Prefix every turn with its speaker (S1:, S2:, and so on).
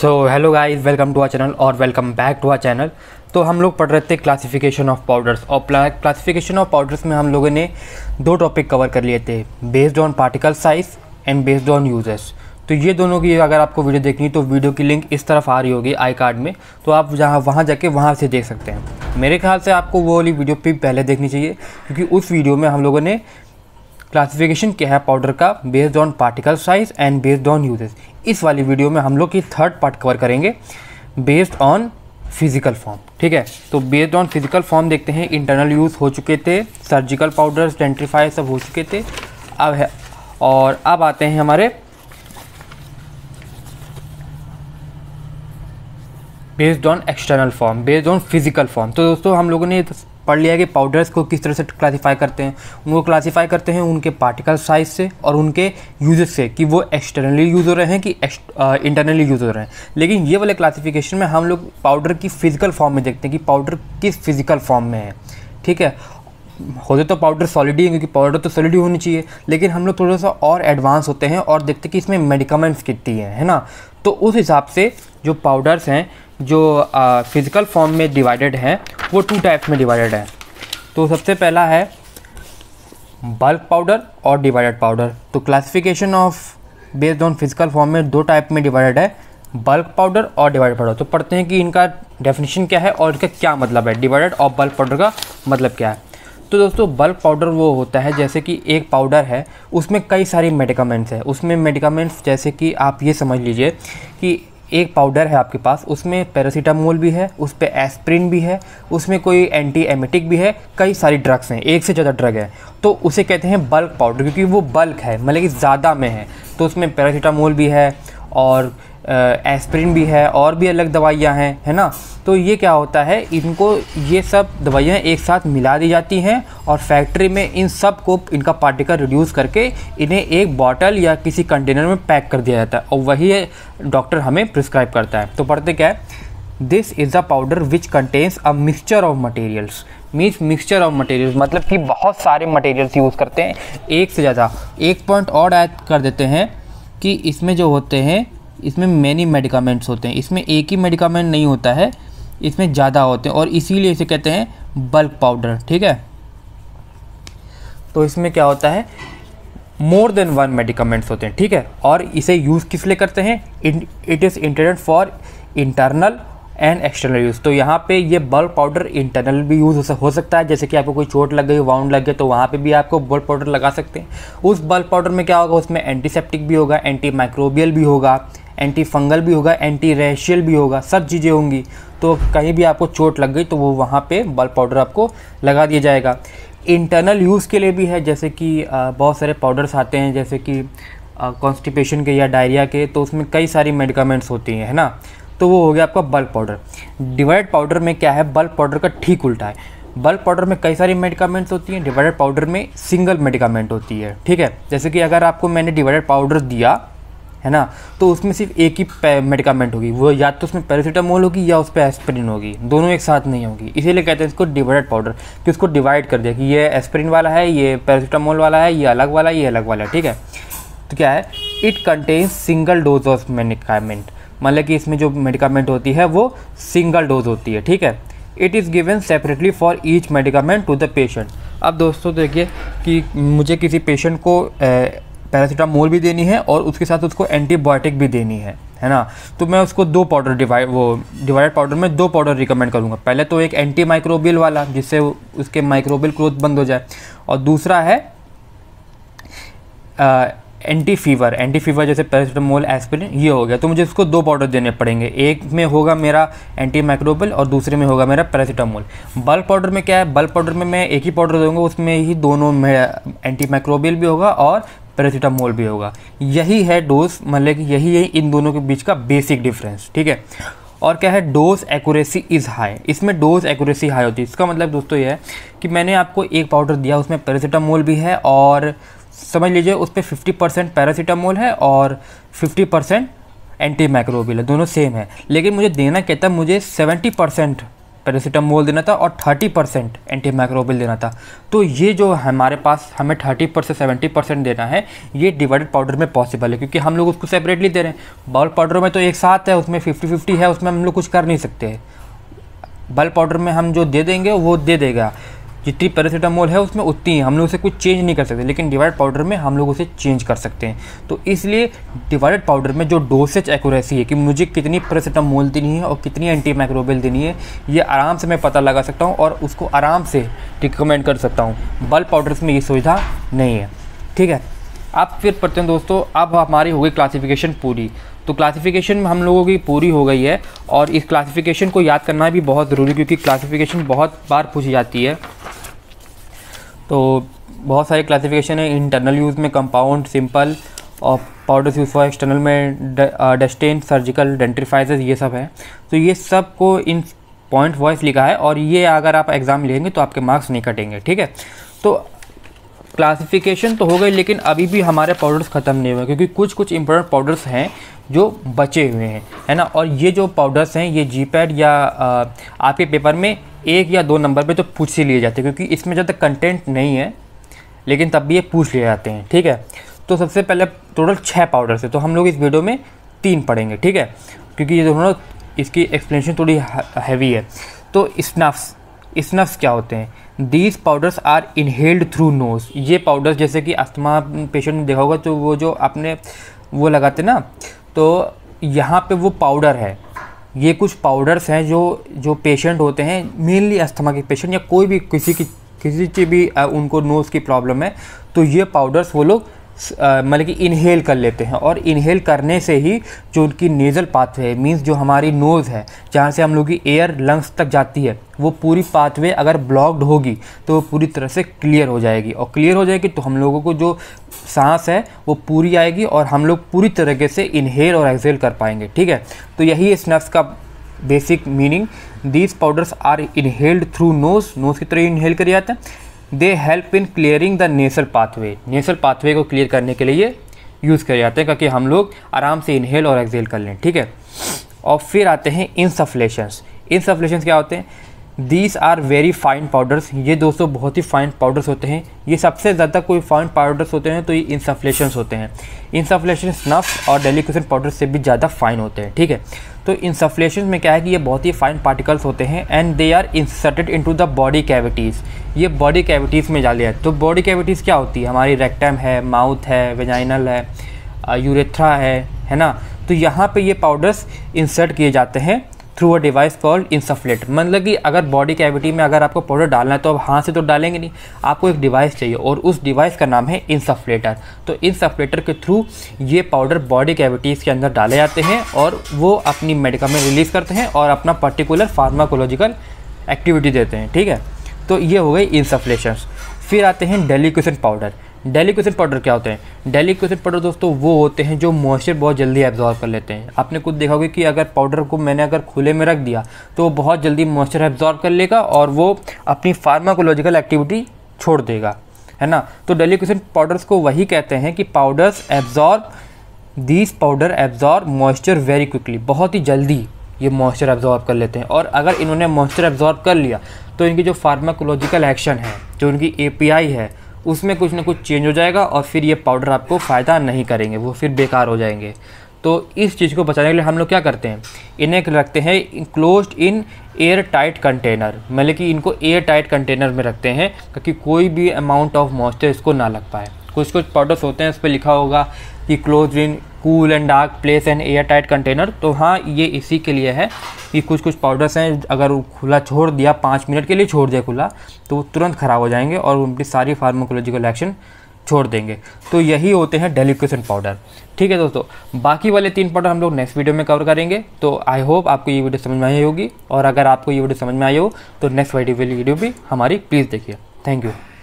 S1: so hello guys welcome to our channel और welcome back to our channel तो हम लोग पढ़ रहे थे क्लासिफिकेशन ऑफ पाउडर्स और क्लासिफिकेशन ऑफ पाउडर्स में हम लोगों ने दो टॉपिक कवर कर लिए थे based on particle size and based on uses तो ये दोनों की अगर आपको वीडियो देखनी तो वीडियो की लिंक इस तरफ आ रही होगी आई कार्ड में तो आप जहाँ वहाँ जाके वहाँ से देख सकते हैं मेरे ख्याल से आपको वो वाली वीडियो भी पहले देखनी चाहिए क्योंकि उस वीडियो में हम लोगों ने क्लासिफिकेशन क्या है पाउडर का based on particle size and based on uses इस वाली वीडियो में हम लोग की थर्ड पार्ट कवर करेंगे बेस्ड ऑन फिजिकल फॉर्म ठीक है तो बेस्ड ऑन फिजिकल फॉर्म देखते हैं इंटरनल यूज़ हो चुके थे सर्जिकल पाउडर्स डेंट्रीफाई सब हो चुके थे अब है और अब आते हैं हमारे based on external form based on physical form तो दोस्तों हम लोगों ने पढ़ लिया कि पाउडर्स को किस तरह से क्लासीफाई करते हैं उनको क्लासीफाई करते हैं उनके पार्टिकल साइज से और उनके यूजेस से कि वो एक्सटर्नली यूज़ हो रहे हैं कि इंटरनली यूज़ हो रहे हैं लेकिन ये वाले क्लासीफिकेशन में हम लोग पाउडर की फ़िज़िकल फॉर्म में देखते हैं कि पाउडर किस फिज़िकल फॉर्म में है ठीक है होते तो पाउडर सॉलिड ही है क्योंकि पाउडर तो सॉलिड ही होनी चाहिए लेकिन हम लोग थोड़ा सा और एडवांस होते हैं और देखते हैं कि इसमें मेडिकामेंट्स कितनी है है ना तो उस हिसाब से जो पाउडर्स हैं जो फिज़िकल फॉर्म में डिवाइडेड हैं वो टू टाइप्स में डिवाइडेड हैं तो सबसे पहला है बल्क पाउडर और डिवाइडेड पाउडर तो classification of based on physical form में दो टाइप में डिवाइडेड है बल्क पाउडर और डिवाइडेड पाउडर तो पढ़ते हैं कि इनका डेफिनेशन क्या है और इनका क्या मतलब है डिवाइडेड और बल्क पाउडर का मतलब क्या है तो दोस्तों बल्क पाउडर वो होता है जैसे कि एक पाउडर है उसमें कई सारी मेडिकामेंट्स है उसमें मेडिकामेंट्स जैसे कि आप ये समझ लीजिए कि एक पाउडर है आपके पास उसमें पैरासीटामोल भी है उस पर एस्प्रिन भी है उसमें कोई एंटी एमेटिक भी है कई सारी ड्रग्स हैं एक से ज़्यादा ड्रग है तो उसे कहते हैं बल्क पाउडर क्योंकि वो बल्क है मतलब कि ज़्यादा में है तो उसमें पैरासीटामोल भी है और एस्प्रिन भी है और भी अलग दवाइयाँ हैं है ना तो ये क्या होता है इनको ये सब दवाइयाँ एक साथ मिला दी जाती हैं और फैक्ट्री में इन सब को इनका पार्टिकल रिड्यूस करके इन्हें एक बॉटल या किसी कंटेनर में पैक कर दिया जाता है और वही डॉक्टर हमें प्रिस्क्राइब करता है तो पढ़ते क्या है this is a powder which contains a mixture of materials means mixture of materials मतलब कि बहुत सारे मटेरियल्स यूज़ करते हैं एक से ज़्यादा एक पॉइंट और ऐड कर देते हैं कि इसमें जो होते हैं इसमें मैनी मेडिकामेंट्स होते हैं इसमें एक ही मेडिकामेंट नहीं होता है इसमें ज़्यादा होते हैं और इसीलिए इसे कहते हैं बल्क पाउडर ठीक है तो इसमें क्या होता है मोर देन वन मेडिकामेंट्स होते हैं ठीक है और इसे यूज़ किस लिए करते हैं it is intended for internal and external use तो यहाँ पे ये बल्ब पाउडर इंटरनल भी यूज़ हो सकता है जैसे कि आपको कोई चोट लग गई वाउंड लग गया तो वहाँ पे भी आपको बल्ब पाउडर लगा सकते हैं उस बल्ब पाउडर में क्या होगा उसमें एंटीसेप्टिक भी होगा एंटी माइक्रोबियल भी होगा एंटी फंगल भी होगा एंटी रेशियल भी होगा सब चीज़ें होंगी तो कहीं भी आपको चोट लग गई तो वो वहाँ पे बल्ब पाउडर आपको लगा दिया जाएगा इंटरनल यूज़ के लिए भी है जैसे कि बहुत सारे पाउडर्स आते हैं जैसे कि कॉन्स्टिपेशन के या डायरिया के तो उसमें कई सारी मेडिकामेंट्स होती हैं है ना तो वो हो गया आपका बल्ब पाउडर डिवाइड पाउडर में क्या है बल्ब पाउडर का ठीक उल्टा है बल्ब पाउडर में कई सारी मेडिकामेंट्स होती हैं डिवाइडेड पाउडर में सिंगल मेडिकामेंट होती है ठीक है जैसे कि अगर आपको मैंने डिवाइडेड पाउडर दिया है ना तो उसमें सिर्फ एक ही मेडिकामेंट होगी वो या तो उसमें पैरासीटामोल होगी या उस पर एस्परिन होगी दोनों एक साथ नहीं होगी इसीलिए कहते हैं इसको डिवाइडेड पाउडर कि उसको डिवाइड कर दिया कि ये एस्परिन वाला है ये पैरासीटामोल वाला है ये अलग वाला ये अलग वाला है ठीक है तो क्या है it contains single dose of medicament मतलब कि इसमें जो मेडिकामेंट होती है वो सिंगल डोज होती है ठीक है it is given separately for each medicament to the patient अब दोस्तों देखिए कि मुझे किसी पेशेंट को ए, पैरासीटामोल भी देनी है और उसके साथ उसको एंटीबायोटिक भी देनी है है ना तो मैं उसको दो पाउडर डिवाइड वो डिवाइडेड पाउडर में दो पाउडर रिकमेंड करूँगा पहले तो एक एंटी माइक्रोबियल वाला जिससे उसके माइक्रोबियल ग्रोथ बंद हो जाए और दूसरा है आ, एंटी फीवर एंटी फीवर जैसे पैरासीटामोल एस्पिरिन ये हो गया तो मुझे उसको दो पाउडर देने पड़ेंगे एक में होगा मेरा एंटी माइक्रोबल और दूसरे में होगा मेरा पैरासीटामोल बल्क पाउडर में क्या है बल्क पाउडर में मैं एक ही पाउडर दूंगा उसमें ही दोनों में एंटी माइक्रोबियल भी होगा और पैरासीटामोल भी होगा यही है डोज मतलब कि यही है इन दोनों के बीच का बेसिक डिफरेंस ठीक है और क्या है डोज एक्यूरेसी इज़ हाई इसमें डोज एक्यूरेसी हाई होती है इसका मतलब दोस्तों ये है कि मैंने आपको एक पाउडर दिया उसमें पैरासीटामोल भी है और समझ लीजिए उस पर फिफ्टी परसेंट पैरासीटामोल है और फिफ्टी परसेंट एंटी माइक्रोबिल है दोनों सेम है लेकिन मुझे देना कहता मुझे सेवेंटी परसेंट पैरासीटामोल देना था और 30 परसेंट एंटी देना था तो ये जो हमारे पास हमें 30 परसेंट सेवेंटी परसेंट देना है ये डिवाइडेड पाउडर में पॉसिबल है क्योंकि हम लोग उसको सेपरेटली दे रहे हैं बल्क पाउडर में तो एक साथ है उसमें फिफ्टी फिफ्टी है उसमें हम लोग कुछ कर नहीं सकते बल्क पाउडर में हम जो दे देंगे वो दे देगा जितनी पैरासीटामोल है उसमें उतनी ही हम लोग उसे कुछ चेंज नहीं कर सकते लेकिन डिवाइड पाउडर में हम लोग उसे चेंज कर सकते हैं तो इसलिए डिवाइड पाउडर में जो डोसेज एक्यूरेसी है कि मुझे कितनी पैरासीटामोल देनी है और कितनी एंटी माइक्रोबियल देनी है ये आराम से मैं पता लगा सकता हूँ और उसको आराम से रिकमेंड कर सकता हूँ बल्ब पाउडर्स में ये सुविधा नहीं है ठीक है आप फिर पढ़ते हैं दोस्तों अब हमारी हो गई क्लासिफिकेशन पूरी तो क्लासिफिकेशन हम लोगों की पूरी हो गई है और इस क्लासिफिकेशन को याद करना भी बहुत ज़रूरी क्योंकि क्लासिफिकेशन बहुत बार पूछी जाती है तो बहुत सारे क्लासिफिकेशन है इंटरनल यूज़ में कंपाउंड सिंपल और पाउडर्स यूज़ फॉर एक्सटर्नल में डस्टेन सर्जिकल डेंट्रीफाइजर्स ये सब है तो ये सब को इन पॉइंट वाइज लिखा है और ये अगर आप एग्ज़ाम लेंगे तो आपके मार्क्स नहीं कटेंगे ठीक है तो क्लासिफिकेशन तो हो गई लेकिन अभी भी हमारे पाउडर्स ख़त्म नहीं हुए क्योंकि कुछ कुछ इंपॉर्टेंट पाउडर्स हैं जो बचे हुए हैं है ना और ये जो पाउडर्स हैं ये जी पैड या आपके पेपर में एक या दो नंबर पे तो पूछ ही लिए जाते हैं क्योंकि इसमें ज़्यादा कंटेंट नहीं है लेकिन तब भी ये पूछ लिए जाते हैं ठीक है तो सबसे पहले टोटल छः पाउडर्स है तो हम लोग इस वीडियो में तीन पढ़ेंगे ठीक है क्योंकि ये दोनों इसकी एक्सप्लेनेशन थोड़ी हैवी है तो स्नाफ्स स्नफ्स क्या होते हैं these powders are inhaled through nose ये पाउडर्स जैसे कि अस्थमा पेशेंट ने देखा होगा तो वो जो आपने वो लगाते ना तो यहाँ पे वो पाउडर है ये कुछ पाउडर्स हैं जो जो पेशेंट होते हैं मेनली अस्थमा के पेशेंट या कोई भी किसी की किसी की भी उनको नोज़ की प्रॉब्लम है तो ये पाउडर्स वो लोग मतलब कि इनहेल कर लेते हैं और इनहेल करने से ही जो उनकी नेज़ल पाथवे मींस जो हमारी नोज़ है जहाँ से हम लोग की एयर लंग्स तक जाती है वो पूरी पाथवे अगर ब्लॉक्ड होगी तो वो पूरी तरह से क्लियर हो जाएगी और क्लियर हो जाएगी तो हम लोगों को जो सांस है वो पूरी आएगी और हम लोग पूरी तरीके से इनहेल और एक्सेल कर पाएंगे ठीक है तो यही इस नफ्स का basic meaning these powders are inhaled through nose nose की तरह इनहेल कर जाते हैं they help in clearing the nasal pathway nasal pathway को क्लियर करने के लिए यूज़ किया जाते हैं क्योंकि हम लोग आराम से इन्हेल और एक्सेल कर लें ठीक है और फिर आते हैं इंसफ्लेशंस इंसफ्लेशंस क्या होते हैं these are very fine powders ये दोस्तों बहुत ही फाइन पाउडर्स होते हैं ये सबसे ज़्यादा कोई फाइन पाउडर्स होते हैं तो ये इंसफ्लेशन होते हैं इंसफ्लेशन स्नफ और डेलीकेशन पाउडर से भी ज़्यादा फाइन होते हैं ठीक है तो इंसफ्लेशन में क्या है कि ये बहुत ही फाइन पार्टिकल्स होते हैं and they are inserted into the body cavities ये बॉडी कैविटीज़ में डाले हैं तो बॉडी कैविटीज़ क्या होती है हमारी रेक्टम है माउथ है वेजाइनल है यूरेथ्रा है है ना तो यहाँ पे ये पाउडर्स इंसर्ट किए जाते हैं through a device called insufflator मतलब कि अगर बॉडी कैविटी में अगर आपको पाउडर डालना है तो आप हाथ से तो डालेंगे नहीं आपको एक डिवाइस चाहिए और उस डिवाइस का नाम है इंसफ्लेटर तो इंसफ्लेटर के थ्रू ये पाउडर बॉडी कैविटीज़ के अंदर डाले जाते हैं और वो अपनी में रिलीज़ करते हैं और अपना पर्टिकुलर फार्माकोलॉजिकल एक्टिविटी देते हैं ठीक है तो ये हो गई इंसफ्लेशन फिर आते हैं deliquescent powder deliquescent powder क्या होते हैं डेली क्वेश्चन पाउडर दोस्तों वो होते हैं जो मॉइस्चर बहुत जल्दी एब्जॉर्व कर लेते हैं आपने खुद देखा होगा कि अगर पाउडर को मैंने अगर खुले में रख दिया तो वो बहुत जल्दी मॉइस्चर एब्जॉर्व कर लेगा और वो अपनी फार्माकोलॉजिकल एक्टिविटी छोड़ देगा है ना तो डेली क्वेश्चन पाउडर्स को वही कहते हैं कि powders absorb these powder absorb moisture very quickly बहुत ही जल्दी ये मॉइस्चर एब्जॉर्ब कर लेते हैं और अगर इन्होंने मॉइस्चर एब्जॉर्ब कर लिया तो इनकी जो फार्माकोलॉजिकल एक्शन है जो इनकी ए है उसमें कुछ ना कुछ चेंज हो जाएगा और फिर ये पाउडर आपको फ़ायदा नहीं करेंगे वो फिर बेकार हो जाएंगे तो इस चीज़ को बचाने के लिए हम लोग क्या करते हैं इन्हें रखते हैं close in air tight container मतलब कि इनको एयर टाइट कंटेनर में रखते हैं ताकि कोई भी अमाउंट ऑफ मॉइस्चर इसको ना लग पाए कुछ कुछ पाउडर्स होते हैं उस पर लिखा होगा कि close in cool and dark place and air tight container तो हाँ ये इसी के लिए है कि कुछ कुछ पाउडर्स हैं अगर खुला छोड़ दिया पाँच मिनट के लिए छोड़ दिया खुला तो वो तुरंत ख़राब हो जाएंगे और उनकी सारी फार्माकोलॉजिकल एक्शन छोड़ देंगे तो यही होते हैं डेलिक्यूसन पाउडर ठीक है दोस्तों बाकी वाले तीन पाउडर हम लोग नेक्स्ट वीडियो में कवर करेंगे तो आई होप आपको ये वीडियो समझ में आई होगी और अगर आपको ये वीडियो समझ में आई हो तो नेक्स्ट वीडियो वीडियो भी हमारी प्लीज़ देखिए थैंक यू